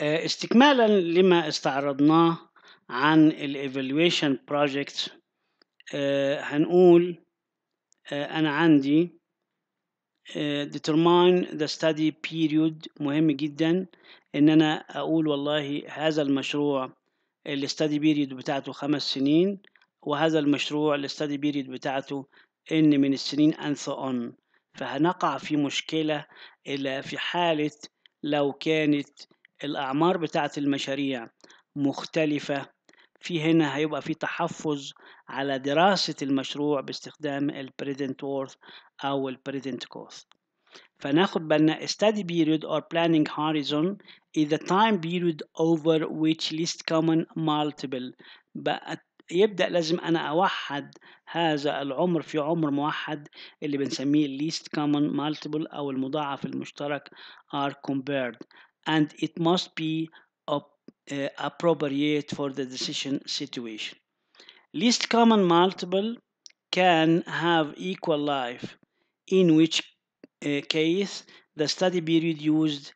آه، استكمالا لما استعرضناه عن الايفالويشن آه، بروجكت هنقول آه، انا عندي determine the study period مهم جدا ان انا اقول والله هذا المشروع الاستادي بيريد بتاعته خمس سنين وهذا المشروع الاستادي بيريد بتاعته ان من السنين أنث اون فهنقع في مشكلة إلى في حالة لو كانت الأعمار بتاعة المشاريع مختلفة في هنا هيبقى في تحفظ على دراسة المشروع باستخدام Present Worth أو Present Cost فناخد بالنا study period or planning horizon is the time period over which least common multiple بقى يبدأ لازم أنا أوحد هذا العمر في عمر موحد اللي بنسميه least common multiple أو المضاعف المشترك are compared and it must be uh, appropriate for the decision situation. Least common multiple can have equal life, in which uh, case the study period used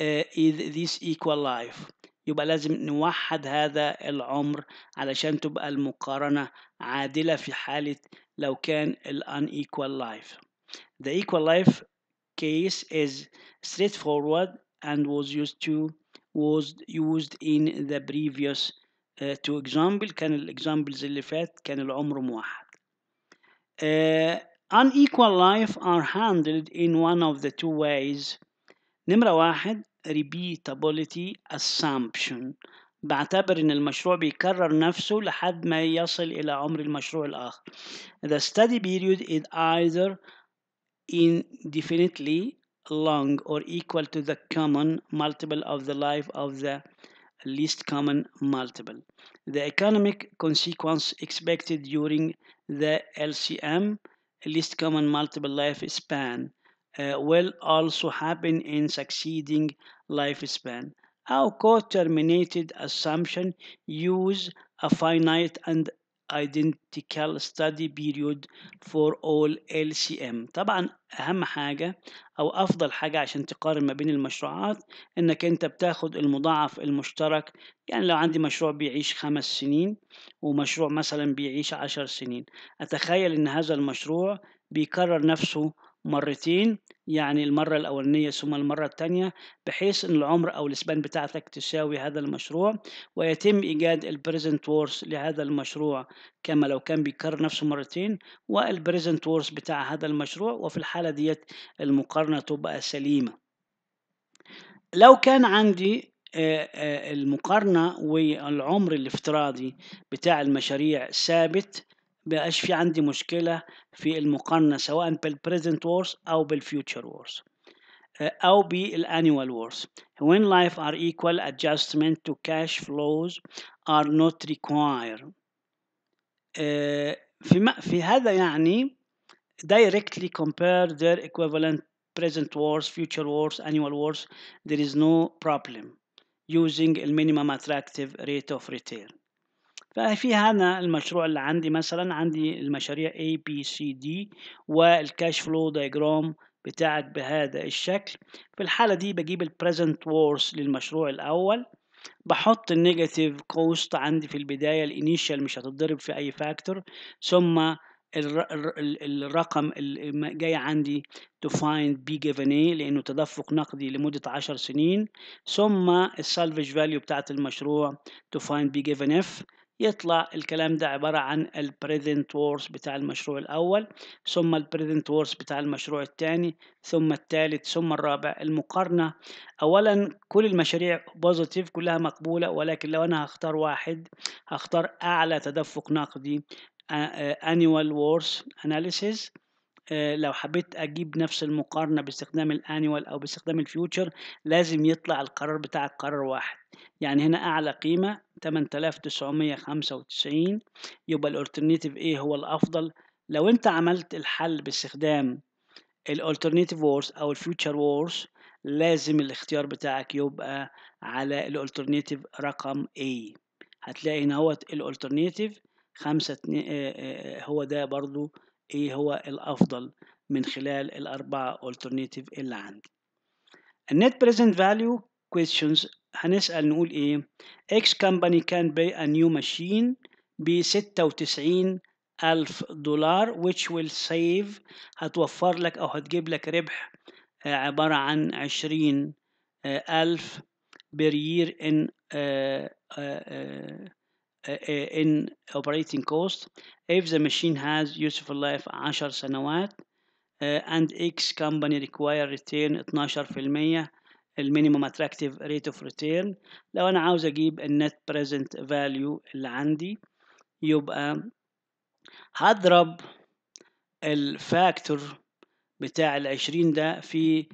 uh, is this equal life. يبقى لازم نوحد هذا العمر علشان تبقى المقارنة عادلة في حالة لو كان ال unequal life. The equal life case is straightforward and was used to was used in the previous uh, two example كان الاكزامبلز اللي فات كان العمر موحد uh, unequal life are handled in one of the two ways نمرة واحد repeatability assumption بعتبر ان المشروع بيكرر نفسه لحد ما يصل الى عمر المشروع الاخر the study period is either indefinitely long or equal to the common multiple of the life of the least common multiple. The economic consequence expected during the LCM, least common multiple lifespan, uh, will also happen in succeeding lifespan. Our co-terminated assumption use a finite and identical study period for all LCM طبعا أهم حاجة أو أفضل حاجة عشان تقارن ما بين المشروعات إنك أنت بتاخد المضاعف المشترك يعني لو عندي مشروع بيعيش خمس سنين ومشروع مثلا بيعيش عشر سنين أتخيل إن هذا المشروع بيكرر نفسه مرتين يعني المرة الأولانية ثم المرة الثانية بحيث أن العمر أو الإسبان بتاعتك تساوي هذا المشروع ويتم إيجاد البريزنت وورث لهذا المشروع كما لو كان بيكرر نفسه مرتين والبريزنت وورث بتاع هذا المشروع وفي الحالة ديت المقارنة تبقى سليمة لو كان عندي المقارنة والعمر الافتراضي بتاع المشاريع ثابت بقاش في عندي مشكلة في المقارنة سواء بالبريزنت وورث أو بالفيوتشر وورث أو annual wars when life are equal adjustment to cash flows are not required في في هذا يعني directly compare their equivalent present worth future worth annual worth there is no problem using the minimum attractive rate of return ففي هنا المشروع اللي عندي مثلا عندي المشاريع A B C D والكاش فلو دايجرام بتاعك بهذا الشكل في الحالة دي بجيب present worth للمشروع الأول بحط النيجاتيف كوست عندي في البداية الانيشال مش هتتضرب في أي فاكتور ثم الرقم اللي جاي عندي to find B given A لأنه تدفق نقدي لمدة عشر سنين ثم السالفج فاليو بتاعت المشروع to find B given F يطلع الكلام ده عبارة عن الـ Present Worth بتاع المشروع الأول ثم الـ Present Worth بتاع المشروع الثاني ثم الثالث ثم الرابع المقارنة أولا كل المشاريع بوزيتيف كلها مقبولة ولكن لو أنا هختار واحد هختار أعلى تدفق نقدي annual worth analysis آه، لو حبيت اجيب نفس المقارنه باستخدام الانيوال او باستخدام الفيوتشر لازم يطلع القرار بتاعك قرار واحد يعني هنا اعلى قيمه 8995 يبقى الالترناتيف ايه هو الافضل لو انت عملت الحل باستخدام الالترناتيف وورس او الفيوتشر وورس لازم الاختيار بتاعك يبقى على الالترناتيف رقم A هتلاقي هنا هو الالترناتيف خمسة آه، آه، هو ده برضو ايه هو الافضل من خلال الاربعه الترنيتيف اللي عندي النت بريزنت فاليو كويسشنز هنسال نقول ايه اكس كمباني كان بي ا نيو ماشين ب 96 ألف دولار which will save هتوفر لك أو هتجيب لك ربح آه، عبارة عن عشرين آه، ألف per year in آه، in operating cost if the machine has useful life 10 سنوات and X company require return 12% minimum attractive rate of return لو انا عاوز اجيب net present value اللي عندي يبقى هضرب الفاكتور بتاع العشرين ده في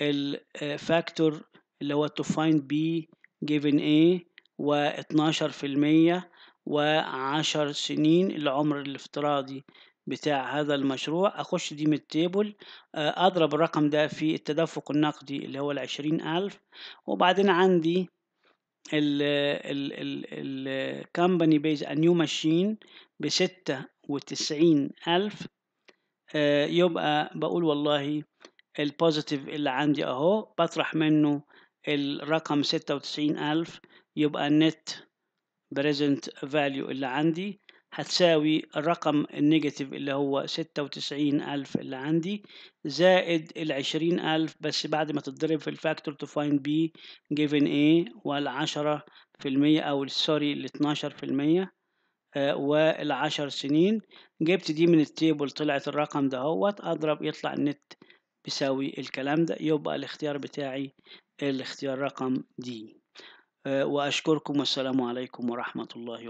الفاكتور اللي هو to find b given a واتناشر في المية وعشر سنين العمر الافتراضي بتاع هذا المشروع أخش دي من التيبل آه، أضرب الرقم ده في التدفق النقدي اللي هو العشرين ألف وبعدين عندي ال كمباني بيز نيو ماشين بستة وتسعين ألف آه، يبقى بقول والله البوزيتيف اللي عندي أهو بطرح منه الرقم ستة وتسعين ألف يبقى النت بريزنت فاليو اللي عندي هتساوي الرقم النيجاتيف اللي هو ستة وتسعين ألف اللي عندي زائد العشرين ألف بس بعد ما تتضرب في الفاكتور تو فايند بي جيفن اي والعشرة في المية أو سوري الاتناشر في المية آه، والعشر سنين جبت دي من التيبل طلعت الرقم ده هوت أضرب يطلع النت بيساوي الكلام ده يبقى الاختيار بتاعي الاختيار رقم دي آه، وأشكركم والسلام عليكم ورحمة الله